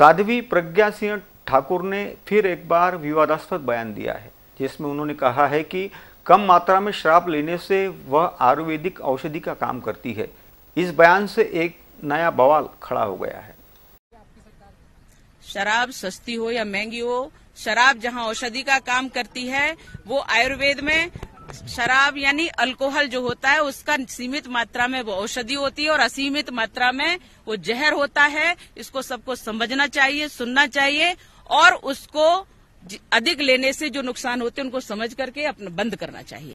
साध्वी प्रज्ञा सिंह ठाकुर ने फिर एक बार विवादास्पद बयान दिया है जिसमें उन्होंने कहा है कि कम मात्रा में शराब लेने से वह आयुर्वेदिक औषधि का काम करती है इस बयान से एक नया बवाल खड़ा हो गया है शराब सस्ती हो या महंगी हो शराब जहां औषधि का काम करती है वो आयुर्वेद में शराब यानी अल्कोहल जो होता है उसका सीमित मात्रा में वो औषधि होती है और असीमित मात्रा में वो जहर होता है इसको सबको समझना चाहिए सुनना चाहिए और उसको अधिक लेने से जो नुकसान होते हैं उनको समझ करके अपना बंद करना चाहिए